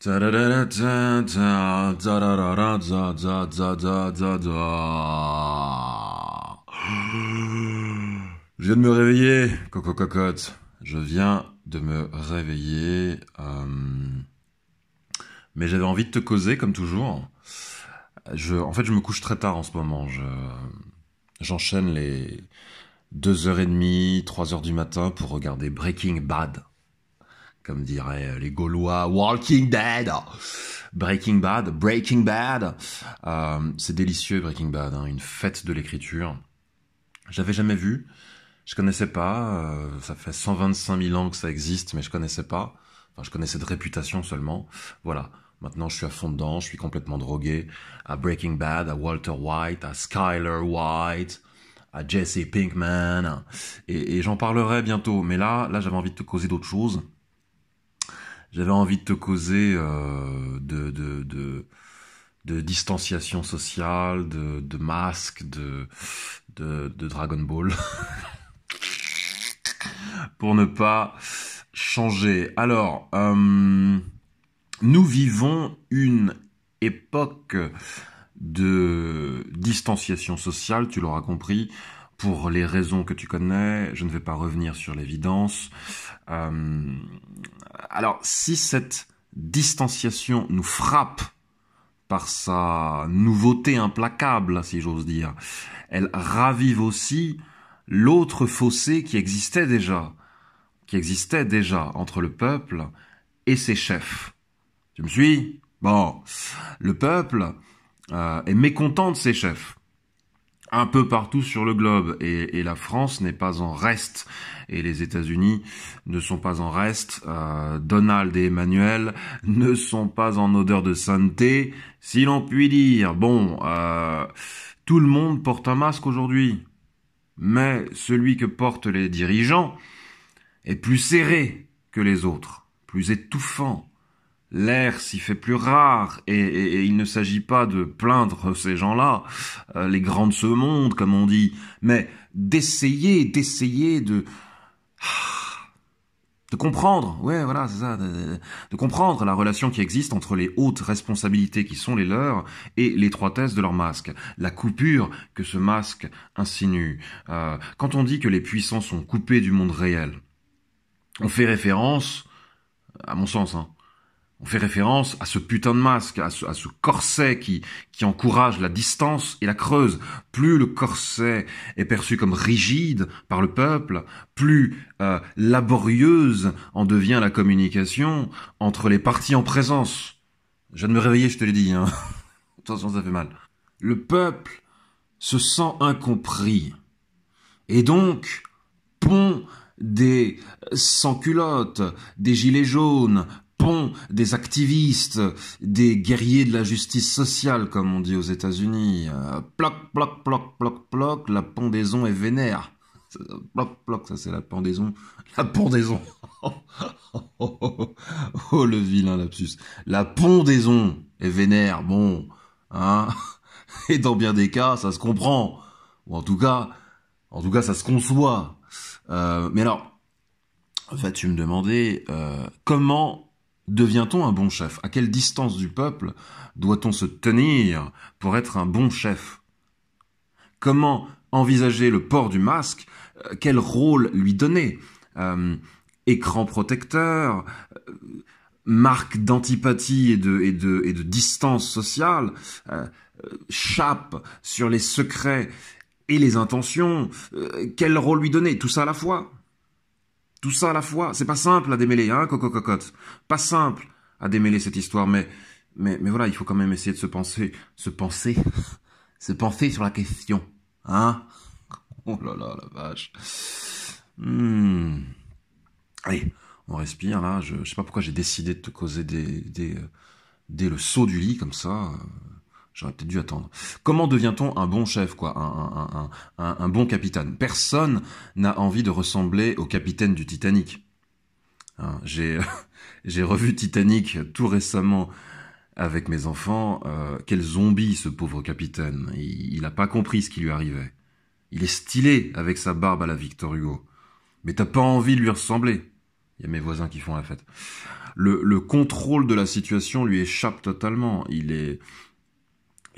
Je viens de me réveiller, coco cocotte. Je viens de me réveiller. Euh, mais j'avais envie de te causer, comme toujours. En fait, je me couche très tard en ce moment. J'enchaîne les 2h30, 3h du matin pour regarder Breaking Bad comme diraient euh, les Gaulois, Walking Dead, Breaking Bad, Breaking Bad. Euh, c'est délicieux Breaking Bad, hein, une fête de l'écriture. Je l'avais jamais vu, je connaissais pas. Euh, ça fait 125 000 ans que ça existe, mais je connaissais pas. Enfin, je connaissais de réputation seulement. Voilà. Maintenant, je suis à fond dedans, je suis complètement drogué à Breaking Bad, à Walter White, à Skyler White, à Jesse Pinkman, et, et j'en parlerai bientôt. Mais là, là, j'avais envie de te causer d'autres choses j'avais envie de te causer euh, de, distanciation sociale, de, masque, de, Dragon Ball. Pour ne pas changer. Alors, euh, nous vivons une époque de distanciation sociale, tu l'auras compris, pour les raisons que tu connais, je ne vais pas revenir sur l'évidence. Euh, alors, si cette distanciation nous frappe par sa nouveauté implacable, si j'ose dire, elle ravive aussi l'autre fossé qui existait déjà, qui existait déjà entre le peuple et ses chefs. Tu me suis Bon, le peuple euh, est mécontent de ses chefs un peu partout sur le globe et, la France n'est pas en reste et les États-Unis ne sont pas en reste. Euh, Donald et Emmanuel ne sont pas en odeur de sainteté, si l'on puis dire. Bon, euh, tout le monde porte un masque aujourd'hui, mais celui que portent les dirigeants est plus serré que les autres, plus étouffant, l'air s'y fait plus rare et, il ne s'agit pas de plaindre ces gens-là, euh, les grands de ce monde comme on dit, mais d'essayer, d'essayer de de comprendre, ouais, voilà, c'est ça, de, comprendre la relation qui existe entre les hautes responsabilités qui sont les leurs et l'étroitesse de leur masque, la coupure que ce masque insinue. Euh, quand on dit que les puissants sont coupés du monde réel, on fait référence, à mon sens, hein, on fait référence à ce putain de masque, à ce, corset qui, encourage la distance et la creuse. Plus le corset est perçu comme rigide par le peuple, plus euh, laborieuse en devient la communication entre les parties en présence. Je viens de me réveiller, je te l'ai dit. Hein. Attention, ça fait mal. Le peuple se sent incompris et donc pont des euh, sans-culottes, des gilets jaunes, pont des activistes, des guerriers de la justice sociale, comme on dit aux États-Unis. Euh, ploc, ploc, ploc, ploc, la pendaison est vénère. Ploc, ploc, ça c'est la pendaison. La pendaison. oh, le vilain lapsus. La pendaison est vénère, bon. Hein Et dans bien des cas, ça se comprend. Ou en tout cas, en tout cas, ça se conçoit. Euh, mais alors, en tu me demandais euh, comment Devient-on un bon chef À quelle distance du peuple doit-on se tenir pour être un bon chef Comment envisager le port du masque euh, Quel rôle lui donner euh, Écran protecteur euh, Marque d'antipathie et de, distance sociale Chape sur les secrets et les intentions Quel rôle lui donner Tout ça à la fois tout ça à la fois, c'est pas simple à démêler, hein, coco cocotte. Pas simple à démêler cette histoire, mais, mais, mais voilà, il faut quand même essayer de se penser, se penser, se penser sur la question, hein. Oh là là, la vache. Hmm. Allez, on respire là. Je, sais pas pourquoi j'ai décidé de te causer des, des, dès le saut du lit comme ça. J'aurais peut-être dû attendre. Comment devient-on un bon chef, quoi, un, bon capitaine Personne n'a envie de ressembler au capitaine du Titanic. Hein, j'ai revu Titanic tout récemment avec mes enfants. Euh, quel zombie ce pauvre capitaine Il n'a pas compris ce qui lui arrivait. Il est stylé avec sa barbe à la Victor Hugo, mais t'as pas envie de lui ressembler. Il y a mes voisins qui font la fête. Le, le contrôle de la situation lui échappe totalement. Il est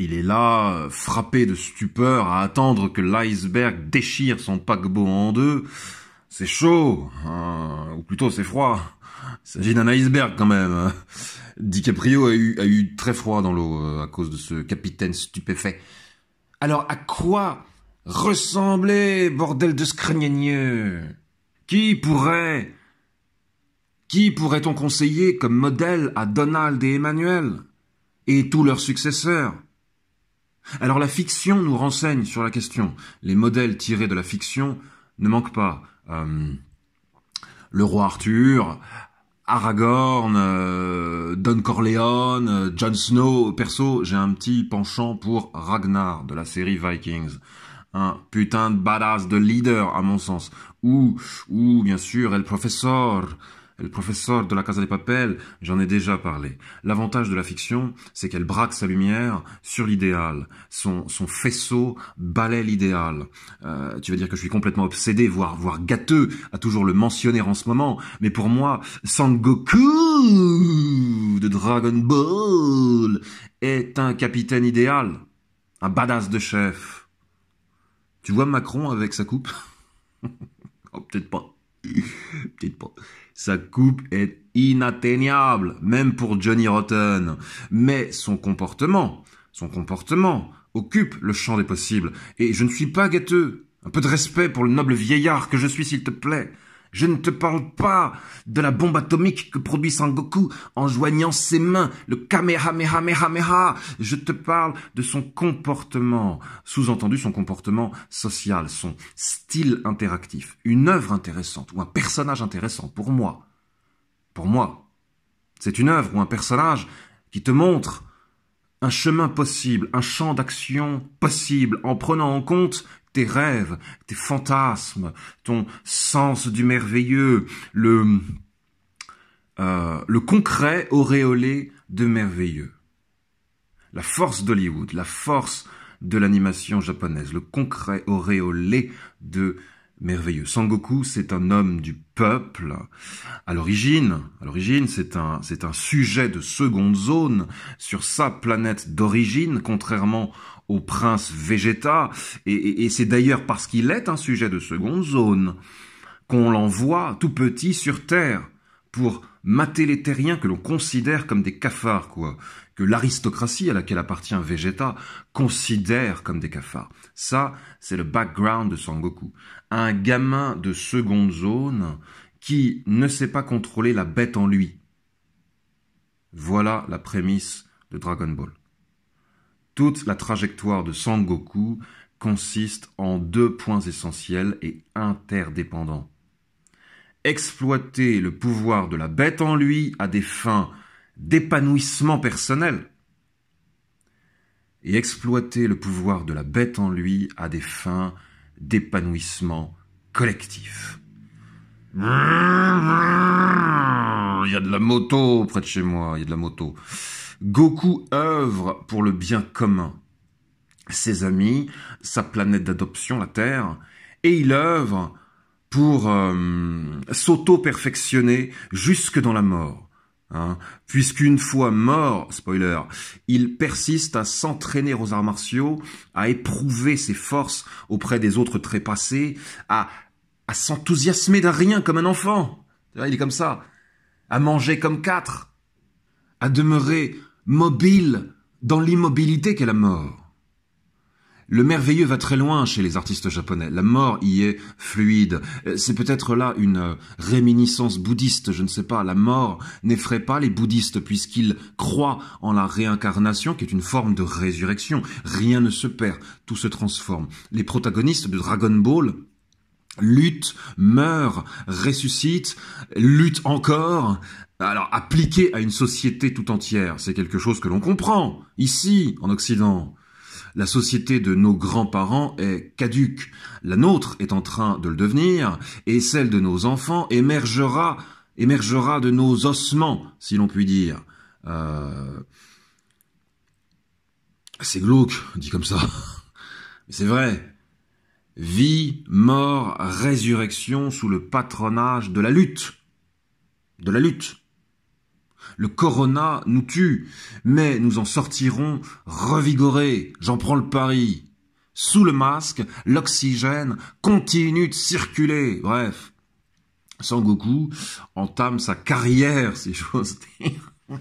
il est là, frappé de stupeur, à attendre que l'iceberg déchire son paquebot en deux. C'est chaud, hein, ou plutôt c'est froid. Il s'agit d'un iceberg quand même. DiCaprio a eu, a eu très froid dans l'eau euh, à cause de ce capitaine stupéfait. Alors à quoi ressemblait, bordel de scrignagneux Qui pourrait Qui pourrait-on conseiller comme modèle à Donald et Emmanuel Et tous leurs successeurs alors la fiction nous renseigne sur la question. Les modèles tirés de la fiction ne manquent pas. Euh, le roi Arthur, Aragorn, euh, Don Corleone, euh, Jon Snow. Perso, j'ai un petit penchant pour Ragnar de la série Vikings. Un putain de badass, de leader à mon sens. Ou, ou bien sûr, El Professor, le professeur de la Casa des Papel, j'en ai déjà parlé. L'avantage de la fiction, c'est qu'elle braque sa lumière sur l'idéal. Son, faisceau balaie l'idéal. Euh, tu vas dire que je suis complètement obsédé, voire, voire gâteux, à toujours le mentionner en ce moment. Mais pour moi, Sangoku de Dragon Ball est un capitaine idéal. Un badass de chef. Tu vois Macron avec sa coupe Oh, peut-être pas. peut-être pas. Sa coupe est inatteignable, même pour Johnny Rotten. Mais son comportement, son comportement occupe le champ des possibles. Et je ne suis pas gâteux. Un peu de respect pour le noble vieillard que je suis, s'il te plaît. Je ne te parle pas de la bombe atomique que produit Sangoku en joignant ses mains, le Kamehamehamehameha. Je te parle de son comportement, sous-entendu son comportement social, son style interactif, une œuvre intéressante ou un personnage intéressant pour moi. Pour moi, c'est une œuvre ou un personnage qui te montre un chemin possible, un champ d'action possible en prenant en compte tes rêves, tes fantasmes, ton sens du merveilleux, le, euh, le concret auréolé de merveilleux. La force d'Hollywood, la force de l'animation japonaise, le concret auréolé de merveilleux. Sangoku, c'est un homme du peuple. À l'origine, à l'origine, c'est un, c'est un sujet de seconde zone sur sa planète d'origine, contrairement au prince Vegeta, et, et c'est d'ailleurs parce qu'il est un sujet de seconde zone qu'on l'envoie tout petit sur Terre pour mater les terriens que l'on considère comme des cafards, quoi, que l'aristocratie à laquelle appartient Vegeta considère comme des cafards. Ça, c'est le background de Sangoku. Un gamin de seconde zone qui ne sait pas contrôler la bête en lui. Voilà la prémisse de Dragon Ball. Toute la trajectoire de Sangoku consiste en deux points essentiels et interdépendants. Exploiter le pouvoir de la bête en lui à des fins d'épanouissement personnel et exploiter le pouvoir de la bête en lui à des fins d'épanouissement collectif. Il y a de la moto près de chez moi, il y a de la moto. Goku œuvre pour le bien commun, ses amis, sa planète d'adoption, la Terre, et il œuvre pour euh, s'auto-perfectionner jusque dans la mort. Hein. puisqu'une fois mort, spoiler, il persiste à s'entraîner aux arts martiaux, à éprouver ses forces auprès des autres trépassés, à, à s'enthousiasmer d'un rien comme un enfant. Il est comme ça. À manger comme quatre. À demeurer mobile dans l'immobilité qu'est la mort. Le merveilleux va très loin chez les artistes japonais. La mort y est fluide. C'est peut-être là une réminiscence bouddhiste, je ne sais pas. La mort n'effraie pas les bouddhistes puisqu'ils croient en la réincarnation qui est une forme de résurrection. Rien ne se perd, tout se transforme. Les protagonistes de Dragon Ball luttent, meurent, ressuscitent, luttent encore, bah, alors, appliqué à une société tout entière, c'est quelque chose que l'on comprend ici, en Occident. La société de nos grands-parents est caduque. La nôtre est en train de le devenir, et celle de nos enfants émergera, émergera de nos ossements, si l'on peut dire. Euh, c'est glauque, dit comme ça. Mais c'est vrai. Vie, mort, résurrection sous le patronage de la lutte. De la lutte. Le corona nous tue, mais nous en sortirons revigorés, j'en prends le pari. Sous le masque, l'oxygène continue de circuler. Bref, Sangoku entame sa carrière, si j'ose dire.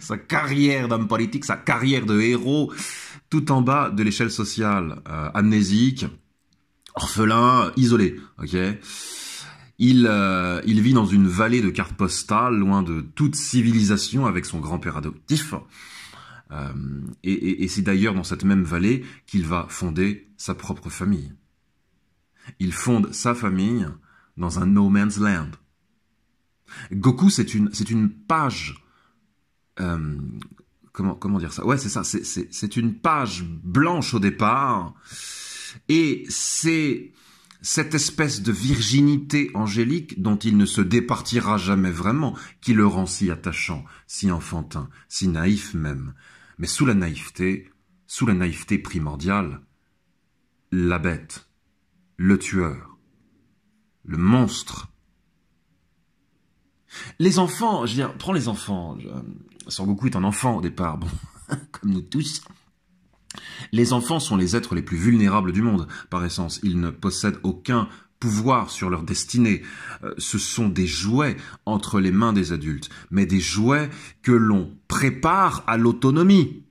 sa carrière d'homme politique, sa carrière de héros, tout en bas de l'échelle sociale, euh, amnésique, orphelin, isolé. ok euh, il, vit dans une vallée de cartes postales, loin de toute civilisation, avec son grand-père adoptif. Euh, et, c'est d'ailleurs dans cette même vallée qu'il va fonder sa propre famille. Il fonde sa famille dans un no man's land. Goku, c'est une, page. Euh, comment, dire ça Ouais, c'est ça. c'est une page blanche au départ, et c'est cette espèce de virginité angélique dont il ne se départira jamais vraiment, qui le rend si attachant, si enfantin, si naïf même. Mais sous la naïveté, sous la naïveté primordiale, la bête, le tueur, le monstre. Les enfants, je veux dire, prends les enfants. Son Goku est un enfant au départ, bon, comme nous tous. Les enfants sont les êtres les plus vulnérables du monde, par essence. Ils ne possèdent aucun pouvoir sur leur destinée. Euh, ce sont des jouets entre les mains des adultes, mais des jouets que l'on prépare à l'autonomie,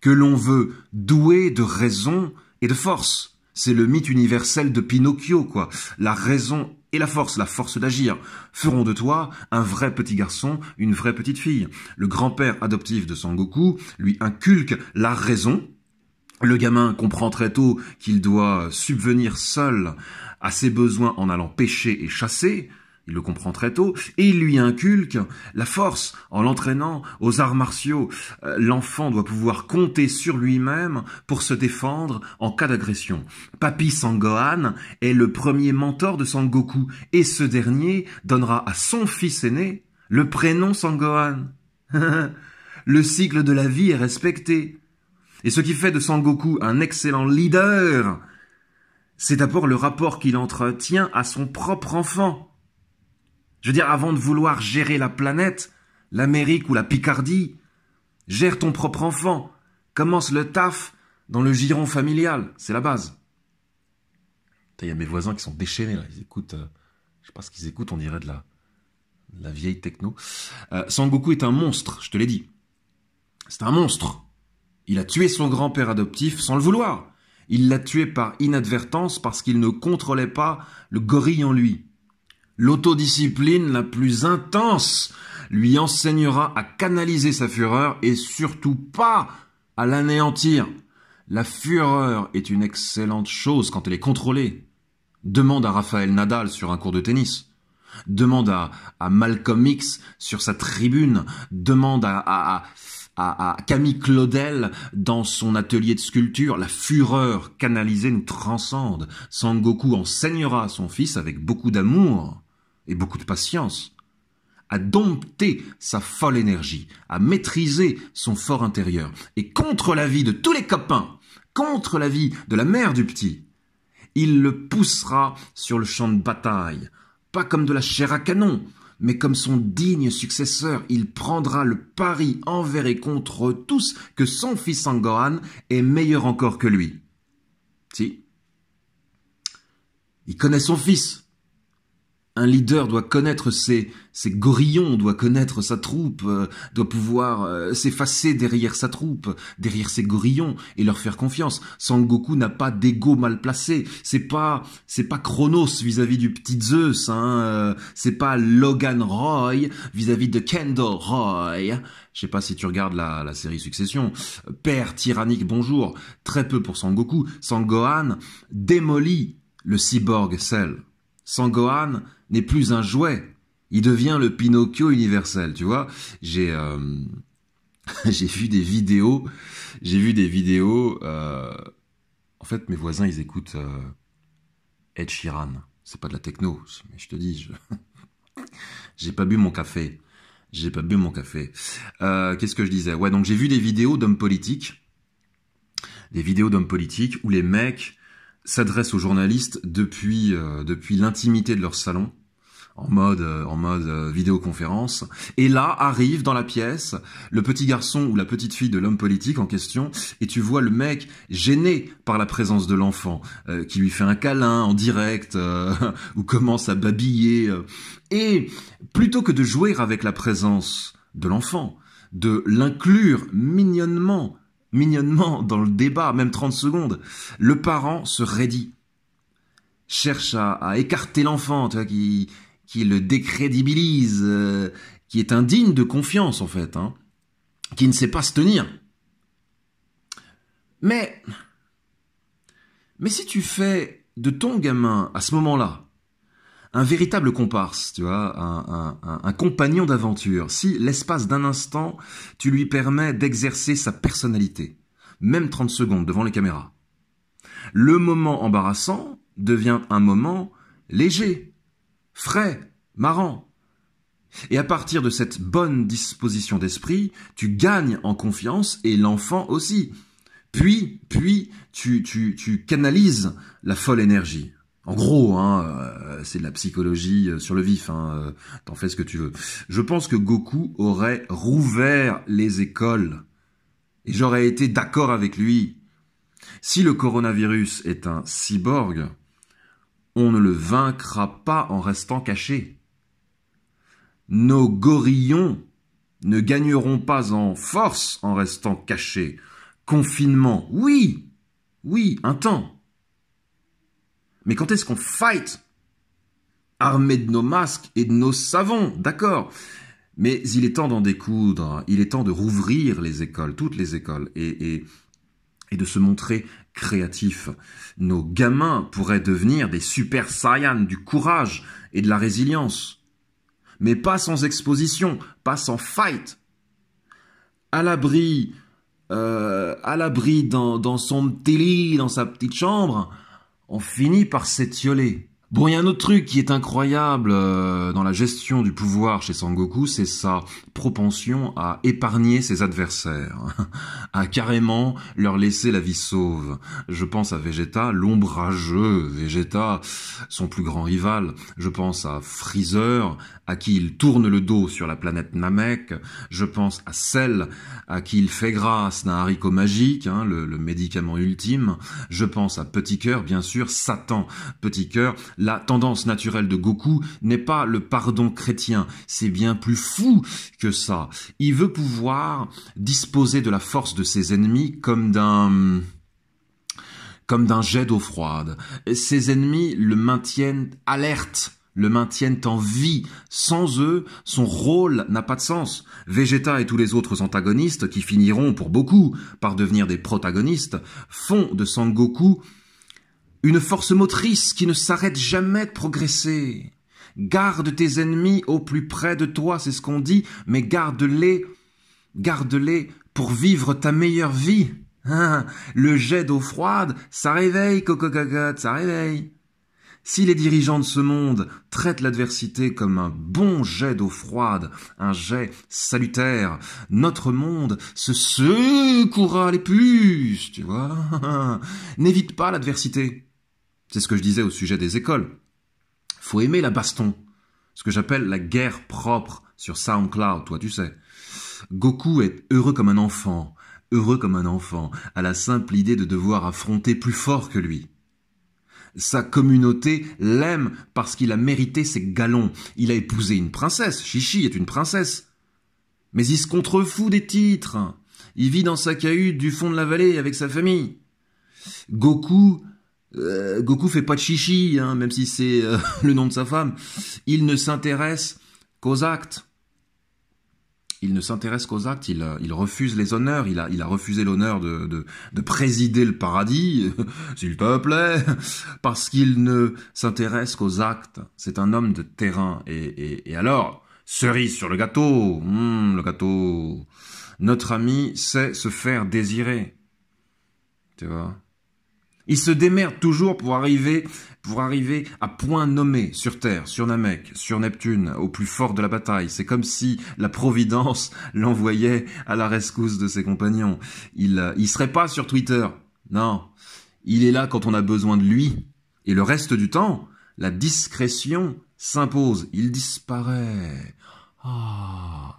que l'on veut douer de raison et de force. C'est le mythe universel de Pinocchio, quoi. La raison et la force, la force d'agir, feront de toi un vrai petit garçon, une vraie petite fille. Le grand-père adoptif de Sangoku lui inculque la raison. Le gamin comprend très tôt qu'il doit subvenir seul à ses besoins en allant pêcher et chasser. Il le comprend très tôt et il lui inculque la force en l'entraînant aux arts martiaux. Euh, l'enfant doit pouvoir compter sur lui-même pour se défendre en cas d'agression. Papi Sangohan est le premier mentor de Sangoku et ce dernier donnera à son fils aîné le prénom Sangohan. le cycle de la vie est respecté. Et ce qui fait de Sangoku un excellent leader, c'est d'abord le rapport qu'il entretient à son propre enfant. Je veux dire, avant de vouloir gérer la planète, l'Amérique ou la Picardie, gère ton propre enfant. Commence le taf dans le giron familial. C'est la base. Il y a mes voisins qui sont déchaînés, là. Ils écoutent, euh, je ne sais pas ce qu'ils écoutent, on dirait de la, la vieille techno. Euh, Sangoku est un monstre, je te l'ai dit. C'est un monstre. Il a tué son grand-père adoptif sans le vouloir. Il l'a tué par inadvertance parce qu'il ne contrôlait pas le gorille en lui. L'autodiscipline la plus intense lui enseignera à canaliser sa fureur et surtout pas à l'anéantir. La fureur est une excellente chose quand elle est contrôlée. Demande à Raphaël Nadal sur un cours de tennis. Demande à, Malcolm X sur sa tribune. Demande à, à, Camille Claudel dans son atelier de sculpture. La fureur canalisée nous transcende. Sangoku enseignera à son fils avec beaucoup d'amour et beaucoup de patience, à dompter sa folle énergie, à maîtriser son fort intérieur, et contre l'avis de tous les copains, contre l'avis de la mère du petit, il le poussera sur le champ de bataille, pas comme de la chair à canon, mais comme son digne successeur, il prendra le pari envers et contre tous que son fils Angoran est meilleur encore que lui. Si. Il connaît son fils un leader doit connaître ses, ses gorillons, doit connaître sa troupe, euh, doit pouvoir euh, s'effacer derrière sa troupe, derrière ses gorillons et leur faire confiance. Sangoku n'a pas d'ego mal placé. C'est pas c'est pas Chronos vis-à-vis du petit Zeus, hein. Euh, c'est pas Logan Roy vis-à-vis de Kendall Roy. Je sais pas si tu regardes la, la série Succession. Père tyrannique, bonjour. Très peu pour Sangoku. Sangohan démolit le cyborg Cell. Sangohan n'est plus un jouet. Il devient le Pinocchio universel, tu vois. J'ai euh, vu des vidéos, j'ai vu des vidéos. Euh, en fait, mes voisins, ils écoutent euh, Ed Sheeran. C'est pas de la techno, mais je te dis, j'ai pas bu mon café. J'ai pas bu mon café. Qu'est-ce que je disais Ouais, donc j'ai vu des vidéos d'hommes politiques, des vidéos d'hommes politiques où les mecs s'adresse aux journalistes depuis, euh, depuis l'intimité de leur salon, en mode, euh, en mode euh, vidéoconférence. Et là arrive dans la pièce le petit garçon ou la petite fille de l'homme politique en question, et tu vois le mec gêné par la présence de l'enfant, qui lui fait un câlin en direct, ou commence à babiller. Et plutôt que de jouer avec la présence de l'enfant, de l'inclure mignonnement mignonnement dans le débat, même 30 secondes, le parent se raidit, cherche à, écarter l'enfant, qui, qui le décrédibilise, euh, qui est indigne de confiance en fait, hein, qui ne sait pas se tenir. Mais, mais si tu fais de ton gamin à ce moment-là un véritable comparse, tu vois, un, compagnon d'aventure, si l'espace d'un instant, tu lui permets d'exercer sa personnalité, même 30 secondes devant les caméras. Le moment embarrassant devient un moment léger, frais, marrant. Et à partir de cette bonne disposition d'esprit, tu gagnes en confiance et l'enfant aussi. Puis, puis, tu, tu, tu canalises la folle énergie. En gros, hein, euh, c'est de la psychologie euh, sur le vif, hein, euh, t'en fais ce que tu veux. Je pense que Goku aurait rouvert les écoles et j'aurais été d'accord avec lui. Si le coronavirus est un cyborg, on ne le vaincra pas en restant caché. Nos gorillons ne gagneront pas en force en restant cachés. Confinement, oui, oui, un temps. Mais quand est-ce qu'on fight Armé de nos masques et de nos savons, d'accord mais il est temps d'en découdre, il est temps de rouvrir les écoles, toutes les écoles, et, et, et de se montrer créatifs. Nos gamins pourraient devenir des super saiyans du courage et de la résilience. Mais pas sans exposition, pas sans fight. À l'abri, euh, à l'abri dans, dans son télé, dans sa petite chambre, on finit par s'étioler. Bon, il y a un autre truc qui est incroyable euh, dans la gestion du pouvoir chez Sangoku, c'est sa propension à épargner ses adversaires, à carrément leur laisser la vie sauve. Je pense à Vegeta, l'ombrageux Vegeta, son plus grand rival. Je pense à Freezer, à qui il tourne le dos sur la planète Namek. Je pense à Cell, à qui il fait grâce d'un haricot magique, hein, le, le médicament ultime. Je pense à Petit Cœur, bien sûr, Satan. Petit Cœur, la tendance naturelle de Goku n'est pas le pardon chrétien, c'est bien plus fou que ça. Il veut pouvoir disposer de la force de ses ennemis comme d'un comme d'un jet d'eau froide. Ses ennemis le maintiennent alerte le maintiennent en vie. Sans eux, son rôle n'a pas de sens. Vegeta et tous les autres antagonistes, qui finiront pour beaucoup par devenir des protagonistes, font de Goku une force motrice qui ne s'arrête jamais de progresser. Garde tes ennemis au plus près de toi, c'est ce qu'on dit, mais garde-les, garde-les pour vivre ta meilleure vie. Hein, le jet d'eau froide, ça réveille, coco ça réveille. Si les dirigeants de ce monde traitent l'adversité comme un bon jet d'eau froide, un jet salutaire, notre monde se secouera les puces, tu vois. N'évite pas l'adversité. C'est ce que je disais au sujet des écoles. Faut aimer la baston. Ce que j'appelle la guerre propre sur SoundCloud, toi tu sais. Goku est heureux comme un enfant, heureux comme un enfant, à la simple idée de devoir affronter plus fort que lui. Sa communauté l'aime parce qu'il a mérité ses galons. Il a épousé une princesse, Chichi est une princesse. Mais il se contrefout des titres. Il vit dans sa cahute du fond de la vallée avec sa famille. Goku euh, Goku fait pas de chichi, hein, même si c'est euh, le nom de sa femme. Il ne s'intéresse qu'aux actes. Il ne s'intéresse qu'aux actes, il, euh, il, refuse les honneurs, il a, il a refusé l'honneur de, de, présider le paradis, s'il te plaît, parce qu'il ne s'intéresse qu'aux actes. C'est un homme de terrain. Et, alors, cerise sur le gâteau, hum, le gâteau. Notre ami sait se faire désirer. Tu vois il se démerde toujours pour arriver, pour arriver à point nommé sur Terre, sur Namek, sur Neptune, au plus fort de la bataille. C'est comme si la Providence l'envoyait à la rescousse de ses compagnons. Il, euh, il serait pas sur Twitter. Non. Il est là quand on a besoin de lui. Et le reste du temps, la discrétion s'impose. Il disparaît. Ah.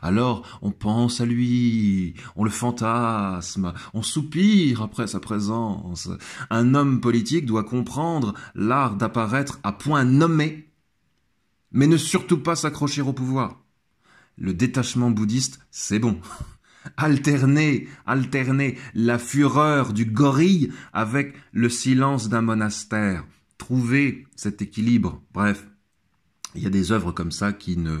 Alors on pense à lui, on le fantasme, on soupire après sa présence. Un homme politique doit comprendre l'art d'apparaître à point nommé, mais ne surtout pas s'accrocher au pouvoir. Le détachement bouddhiste, c'est bon. Alterner, alterner la fureur du gorille avec le silence d'un monastère. Trouver cet équilibre. Bref, il y a des œuvres comme ça qui ne